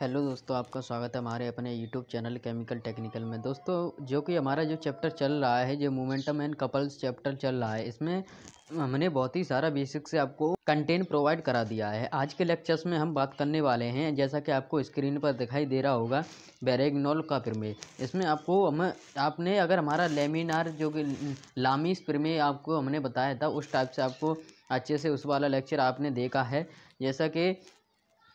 hello दोस्तों आपका स्वागत है हमारे अपने यूट्यूब चैनल केमिकल टेक्निकल में दोस्तों जो कि हमारा जो चैप्टर चल रहा है जो मोमेंटम एंड कपल्स चैप्टर चल रहा है इसमें हमने बहुत ही सारा बेसिक से आपको कंटेंट प्रोवाइड करा दिया है आज के लेक्चर्स में हम बात करने वाले हैं जैसा कि आपको स्क्रीन पर दिखाई दे रहा होगा बैरेगनोल का प्रमेय इसमें आपको हम आपने अगर हमारा लेमिनार जो कि लामिस प्रमेय आपको हमने बताया था उस टाइप से आपको अच्छे से उस वाला लेक्चर आपने देखा है जैसा कि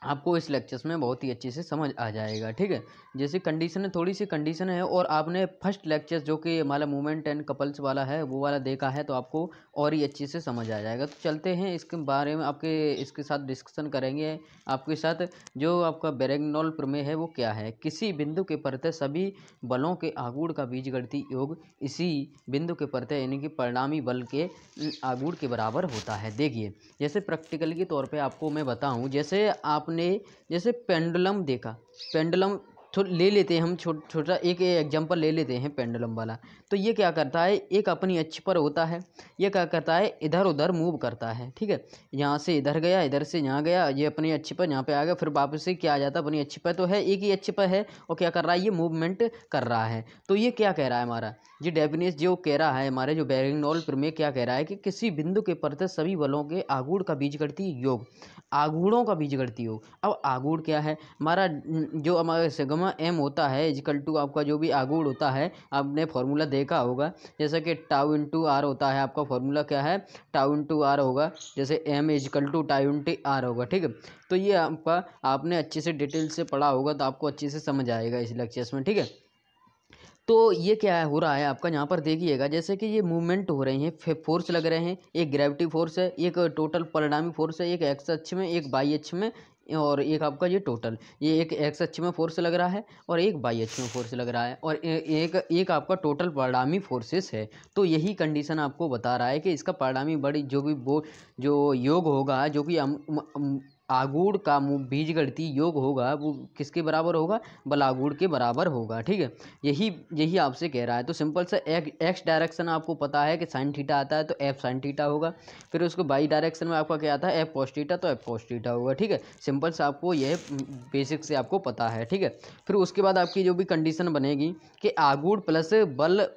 आपको इस लेक्चर्स में बहुत ही अच्छे से समझ आ जाएगा ठीक है जैसे कंडीशन थोड़ी सी कंडीशन है और आपने फर्स्ट लेक्चर जो कि हमारा मूवमेंट एंड कपल्स वाला है वो वाला देखा है तो आपको और ही अच्छे से समझ आ जाएगा तो चलते हैं इसके बारे में आपके इसके साथ डिस्कशन करेंगे आपके साथ जो आपका बेरेगनॉल प्रमेय है वो क्या है किसी बिंदु के प्रत्यय सभी बलों के आगूढ़ का बीज योग इसी बिंदु के प्रत्यय यानी कि परिणामी बल के आगूढ़ के बराबर होता है देखिए जैसे प्रैक्टिकल के तौर पर आपको मैं बताऊँ जैसे आप आपने जैसे पेंडुलम देखा पेंडुलम तो ले लेते हैं हम छोटा छोटा एक एग्जाम्पल ले लेते हैं पेंडुलम वाला तो ये क्या करता है एक अपनी अक्ष पर होता है ये क्या करता है इधर उधर मूव करता है ठीक है यहाँ से इधर गया इधर से यहाँ गया ये अपनी अच्छी पर यहाँ पे आ गया फिर वापस से क्या आ जाता है अपनी अच्छी पर तो है एक ही अच्छी पर है और क्या कर रहा है ये मूवमेंट कर रहा है तो ये क्या कह रहा है हमारा ये डेफिनेस जो कह रहा है हमारे जो बैरिंगनॉल प्रमेय क्या कह रहा है कि किसी बिंदु के परत सभी बलों के आगूढ़ का बीजगणितीय योग आगूढ़ों का बीजगणितीय योग अब आगूढ़ क्या है हमारा जो हमारे गमा एम होता है इजकल टू आपका जो भी आगूड होता है आपने फार्मूला देखा होगा जैसे कि टाउ इंटू आर होता है आपका फार्मूला क्या है टाउ इंटू आर होगा जैसे M equal to tau into R होगा ठीक है तो ये आपका आपने अच्छे से डिटेल से पढ़ा होगा तो आपको अच्छे से समझ आएगा इस लेक्चर्स में ठीक है तो ये क्या हो रहा है आपका यहाँ पर देखिएगा जैसे कि ये मूवमेंट हो रही हैं फोर्स लग रहे हैं एक ग्रेविटी फोर्स है एक टोटल परिणामी फोर्स है एक एक्स अक्ष में एक बाई अक्ष में और एक आपका ये टोटल ये एक एक्स अच्छे में फोर्स लग रहा है और एक बाई अच्छे में फोर्स लग रहा है और ए, एक एक आपका टोटल परिणामी फोर्सेस है तो यही कंडीशन आपको बता रहा है कि इसका परिणामी बड़ी जो भी वो जो योग होगा जो कि आगूढ़ का बीजगणितीय योग होगा वो किसके बराबर होगा बलागूढ़ के बराबर होगा ठीक है यही यही आपसे कह रहा है तो सिंपल सा एक्स डायरेक्शन आपको पता है कि साइन थीटा आता है तो एफ साइन थीटा होगा फिर उसको बाई डायरेक्शन में आपका क्या आता है एफ पॉस्टीटा तो एफ पॉस्टीटा होगा ठीक है सिंपल सा आपको यह बेसिक से आपको पता है ठीक है फिर उसके बाद आपकी जो भी कंडीशन बनेगी कि आगूढ़ प्लस बल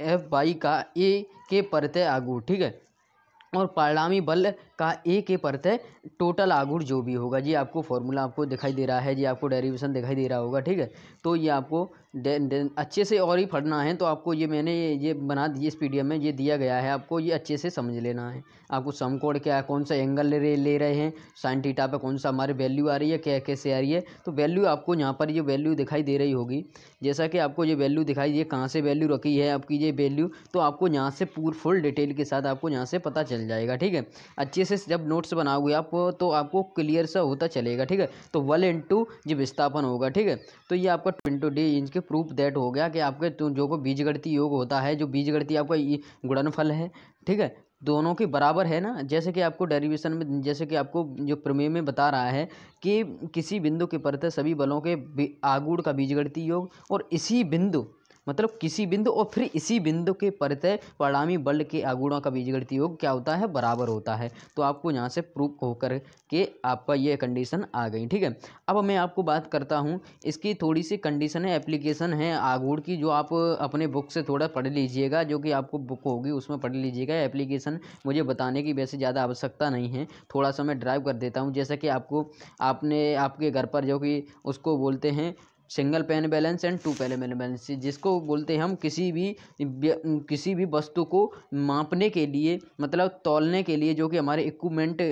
एफ बाई का ए के परते आगूढ़ ठीक है और परिणामी बल का एक ही है टोटल आगुण जो भी होगा जी आपको फॉर्मूला आपको दिखाई दे रहा है जी आपको डेरिवेशन दिखाई दे रहा होगा ठीक है तो ये आपको अच्छे से और ही पढ़ना है तो आपको ये मैंने ये बना दिए इस पी में ये दिया गया है आपको ये अच्छे से समझ लेना है आपको समकोण क्या है कौन सा एंगल ले ले रहे हैं साइन टीटा पे कौन सा हमारे वैल्यू आ रही है क्या कैसे आ रही है तो वैल्यू आपको यहाँ पर ये वैल्यू दिखाई दे रही होगी जैसा कि आपको ये वैल्यू दिखाई दिए कहाँ से वैल्यू रखी है आपकी ये वैल्यू तो आपको यहाँ से पूर फुल डिटेल के साथ आपको यहाँ से पता चल जाएगा ठीक है अच्छे से जब नोट्स बनाओगे आप तो आपको क्लियर सा होता चलेगा ठीक है तो वन इंटू ये विस्थापन होगा ठीक है तो ये आपका ट्वेंटी डी इंच के आपके प्रूफ दैट हो गया कि आपके तो जो को बीजगणितीय योग होता है जो बीजगणितीय आपका गुणनफल है ठीक है दोनों के बराबर है ना जैसे कि आपको डेरिवेशन में जैसे कि आपको जो प्रमेय में बता रहा है कि किसी बिंदु के परत सभी बलों के आगूढ़ का बीजगणितीय योग और इसी बिंदु मतलब किसी बिंदु और फिर इसी बिंदु के परितय परिणामी बल के आगुणों का बीजगणित योग क्या होता है बराबर होता है तो आपको यहाँ से प्रूफ होकर के आपका ये कंडीशन आ गई ठीक है अब मैं आपको बात करता हूँ इसकी थोड़ी सी कंडीशन है एप्लीकेशन है आगुड़ की जो आप अपने बुक से थोड़ा पढ़ लीजिएगा जो कि आपको बुक होगी उसमें पढ़ लीजिएगा एप्लीकेशन मुझे बताने की वैसे ज़्यादा आवश्यकता नहीं है थोड़ा सा मैं ड्राइव कर देता हूँ जैसा कि आपको आपने आपके घर पर जो कि उसको बोलते हैं single pan balance and two pan balance जिसको बोलते हैं हम किसी भी किसी भी वस्तु को मापने के लिए मतलब तौलने के लिए जो कि हमारे इक्वमेंट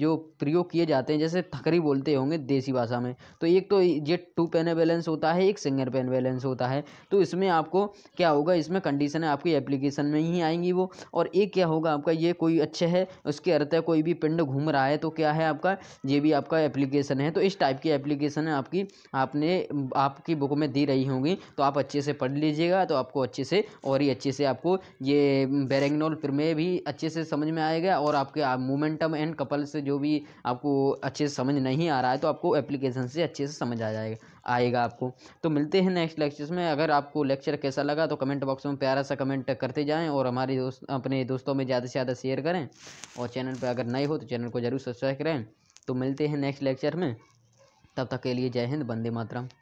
जो प्रयोग किए जाते हैं जैसे थकरी बोलते होंगे देसी भाषा में तो एक तो ये टू पेन बैलेंस होता है एक सिंगल पेन बैलेंस होता है तो इसमें आपको क्या होगा इसमें कंडीशन है आपकी एप्लीकेशन में ही आएंगी वो और एक क्या होगा आपका ये कोई अच्छे है उसके अर्थ है कोई भी पिंड घूम रहा है तो क्या है आपका ये भी आपका एप्लीकेशन है तो इस टाइप की एप्लीकेशन है आपकी आपने आपकी बुक में दी रही होंगी तो आप अच्छे से पढ़ लीजिएगा तो आपको अच्छे से और ही अच्छे से आपको ये बेरेग्नोल प्रमेय भी अच्छे से समझ में आएगा और आपके मोमेंटम एंड कपल से जो भी आपको अच्छे से समझ नहीं आ रहा है तो आपको एप्लीकेशन से अच्छे से समझ आ जाएगा आएगा आपको तो मिलते हैं नेक्स्ट लेक्चर्स में अगर आपको लेक्चर कैसा लगा तो कमेंट बॉक्स में प्यारा सा कमेंट करते जाएं और हमारे दोस्त अपने दोस्तों में ज़्यादा से ज़्यादा शेयर करें और चैनल पर अगर नए हो तो चैनल को ज़रूर सब्सक्राइब करें तो मिलते हैं नेक्स्ट लेक्चर में तब तक के लिए जय हिंद बंदे मातरम